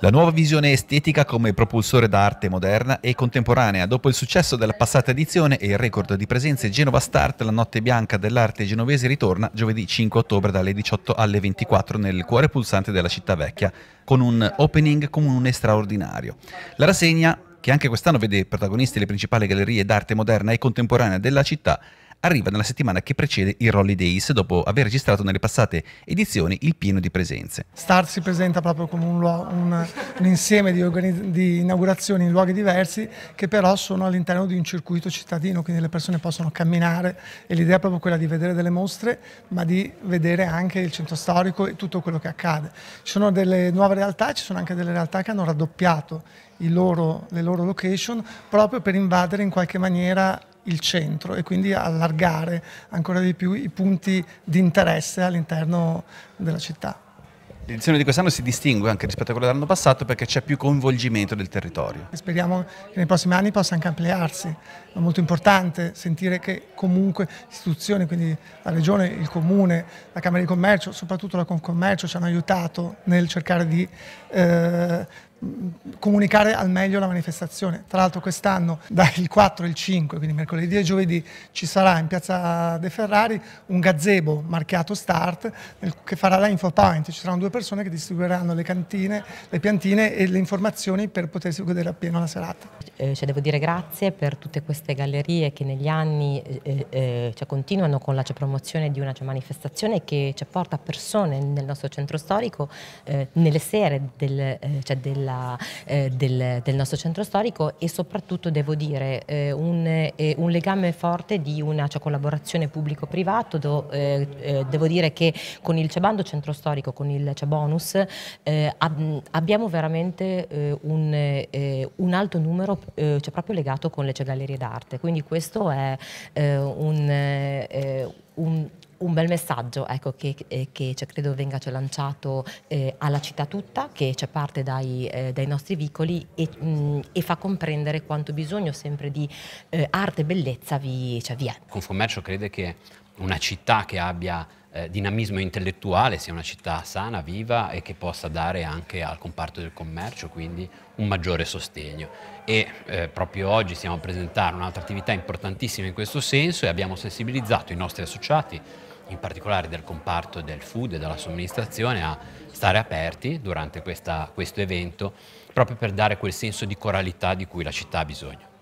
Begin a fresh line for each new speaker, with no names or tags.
La nuova visione estetica come propulsore d'arte moderna e contemporanea, dopo il successo della passata edizione e il record di presenze Genova Start, la notte bianca dell'arte genovese ritorna giovedì 5 ottobre dalle 18 alle 24 nel cuore pulsante della città vecchia, con un opening comune straordinario. La rassegna, che anche quest'anno vede protagonisti le principali gallerie d'arte moderna e contemporanea della città, arriva nella settimana che precede il Rolly Days dopo aver registrato nelle passate edizioni il pieno di presenze.
Star si presenta proprio come un, luogo, un, un insieme di, di inaugurazioni in luoghi diversi che però sono all'interno di un circuito cittadino, quindi le persone possono camminare e l'idea è proprio quella di vedere delle mostre ma di vedere anche il centro storico e tutto quello che accade. Ci sono delle nuove realtà, ci sono anche delle realtà che hanno raddoppiato loro, le loro location proprio per invadere in qualche maniera il centro e quindi allargare ancora di più i punti di interesse all'interno della città.
L'edizione di quest'anno si distingue anche rispetto a quella dell'anno passato perché c'è più coinvolgimento del territorio.
Speriamo che nei prossimi anni possa anche ampliarsi, è molto importante sentire che comunque istituzioni, quindi la Regione, il Comune, la Camera di Commercio, soprattutto la Concommercio ci hanno aiutato nel cercare di eh, comunicare al meglio la manifestazione. Tra l'altro quest'anno dal 4 al 5, quindi mercoledì e giovedì, ci sarà in piazza De Ferrari un gazebo marchiato Start che farà la InfoPoint. Ci saranno due persone che distribuiranno le cantine, le piantine
e le informazioni per potersi godere appieno la serata. Eh, cioè devo dire grazie per tutte queste gallerie che negli anni eh, eh, eh cioè continuano con la cioè, promozione di una cioè, manifestazione che ci cioè, porta persone nel nostro centro storico eh, nelle sere del, eh, cioè, della eh, del, del, nostro centro storico e soprattutto devo dire eh, un, eh, un, legame forte di una cioè, collaborazione pubblico-privato. Do, eh, eh, devo dire che con il Cebando Centro Storico, con il Cebonus, eh, ab abbiamo veramente un, un, alto numero cioè, proprio legato con le Cegallerie d'arte, quindi questo è un, un un bel messaggio ecco, che, eh, che cioè, credo venga cioè, lanciato eh, alla città tutta, che cioè, parte dai, eh, dai, nostri vicoli e, mh, mm, e, fa comprendere quanto bisogno sempre di eh, arte e bellezza vi, cioè, vi è.
Confcommercio crede che una città che abbia eh, dinamismo intellettuale, sia una città sana, viva e che possa dare anche al comparto del commercio quindi un maggiore sostegno. E eh, proprio oggi stiamo a presentare un'altra attività importantissima in questo senso e abbiamo sensibilizzato i nostri associati, in particolare del comparto del food e della somministrazione, a stare aperti durante questa, questo evento
proprio per dare quel senso di coralità di cui la città ha bisogno.